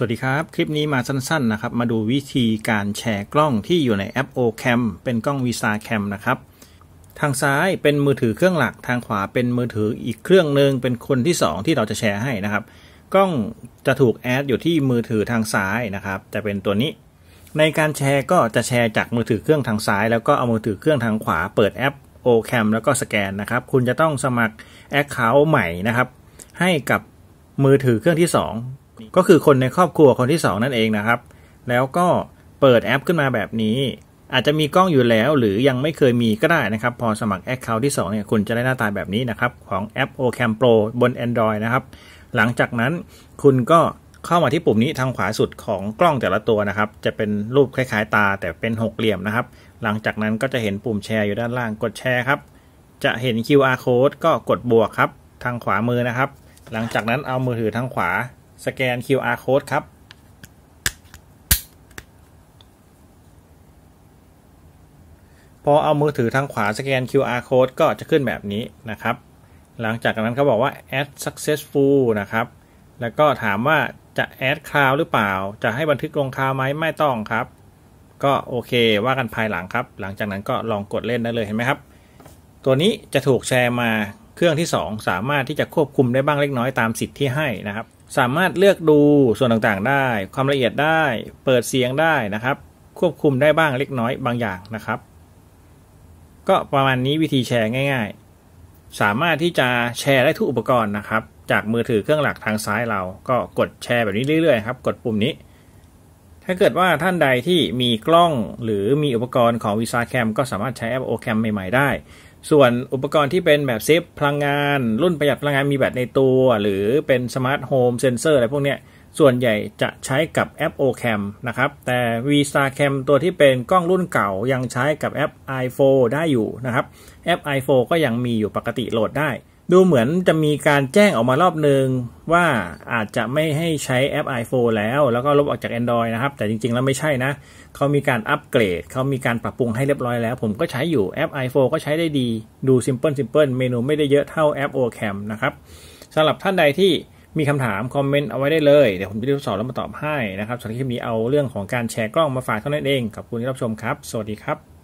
สวัสดีครับคลิปนี้มาสั้นๆนะครับ มาดูวิธีการแชร์กล้องที่อยู่ในแอป Ocam เป็นกล้อง Visa Cam นะครับทางซ้ายเป็นมือถือเครื่องหลัก ทางขวาเป็นมือถืออีกเครื่องหนึ่งเป็นคนที่ 2 ที่เราจะแชร์ให้นะครับ กล้องจะถูกแอดอยู่ที่มือถือทางซ้ายนะครับจะเป็นตัวนี้ ในการแชร์ก็จะแชร์จากมือถือเครื่องทางซ้ายแล้วก็เอามือถือเครื่องทางขวา เปิดแอป Ocam แล้วก็สแกนนะครับ คุณจะต้องสมัคร Account ใหม่นะครับ ให้กับมือถือเครื่องที่ 2ก็คือคนในครอบครัวคนที่ 2 นั่นเองนะครับ แล้วก็เปิดแอปขึ้นมาแบบนี้ อาจจะมีกล้องอยู่แล้วหรือยังไม่เคยมีก็ได้นะครับ พอสมัคร Account ที่2เนี่ยคุณจะได้หน้าตาแบบนี้นะครับ ของแอป Ocam Pro บน Android นะครับ หลังจากนั้นคุณก็เข้ามาที่ปุ่มนี้ทางขวาสุดของกล้องแต่ละตัวนะครับ จะเป็นรูปคล้ายๆตาแต่เป็นหกเหลี่ยมนะครับหลังจากนั้นก็จะเห็นปุ่มแชร์อยู่ด้านล่างกดแชร์ครับจะเห็น QR code ก็กดบวกครับทางขวามือนะครับ หลังจากนั้นเอามือถือทางขวาสแกน QR code ครับ พอเอามือถือทางขวาสแกน QR code ก็จะขึ้นแบบนี้นะครับ หลังจากนั้นเขาบอกว่า add successful นะครับ แล้วก็ถามว่าจะ add cloud หรือเปล่า จะให้บันทึกลงคลาวไหมไม่ต้องครับ ก็โอเค ว่ากันภายหลังครับ หลังจากนั้นก็ลองกดเล่นได้เลยเห็นไหมครับ ตัวนี้จะถูกแชร์มาเครื่องที่ 2 สามารถที่จะควบคุมได้บ้างเล็กน้อยตามสิทธิ์ที่ให้นะครับสามารถเลือกดูส่วนต่างๆได้ ความละเอียดได้เปิดเสียงได้นะครับ ควบคุมได้บ้างเล็กน้อยบางอย่างนะครับ ก็ประมาณนี้วิธีแชร์ง่ายๆ สามารถที่จะแชร์ได้ทุกอุปกรณ์นะครับ จากมือถือเครื่องหลักทางซ้ายเราก็กดแชร์แบบนี้เรื่อยๆครับกดปุ่มนี้ถ้าเกิดว่าท่านใดที่มีกล้องหรือมีอุปกรณ์ของีซ่าแคมก็สามารถใช้แอปโอแคมใหม่ๆได้ส่วนอุปกรณ์ที่เป็นแบบซิฟพลังงาน รุ่นประหยัดพลังงานมีแบตในตัว หรือเป็นสมาร์ทโฮมเซนเซอร์อะไรพวกเนี้ย ส่วนใหญ่จะใช้กับแอป Ocam นะครับ แต่ v s t a r Cam ตัวที่เป็นกล้องรุ่นเก่ายังใช้กับแอป i e ได้อยู่นะครับแอป i e ก็ยังมีอยู่ปกติโหลดได้ดูเหมือนจะมีการแจ้งออกมารอบหนึ่งว่าอาจจะไม่ให้ใช้แอป iPhone แล้วแล้วก็ลบออกจาก Android นะครับแต่จริงๆแล้วไม่ใช่นะ เขามีการอัปเกรด เขามีการปรับปรุงให้เรียบร้อยแล้ว ผมก็ใช้อยู่แอป iPhone ก็ใช้ได้ดี ดู Simple Simple เมนูไม่ได้เยอะเท่าแอป Ocam นะครับสำหรับท่านใดที่มีคำถาม คอมเมนต์เอาไว้ได้เลย เดี๋ยวผมจะทดสอบแล้วมาตอบให้นะครับสำหรับคลิปนี้เอาเรื่องของการแชร์กล้องมาฝากเท่านั้นเองขอบคุณที่รับชมครับสวัสดีครับ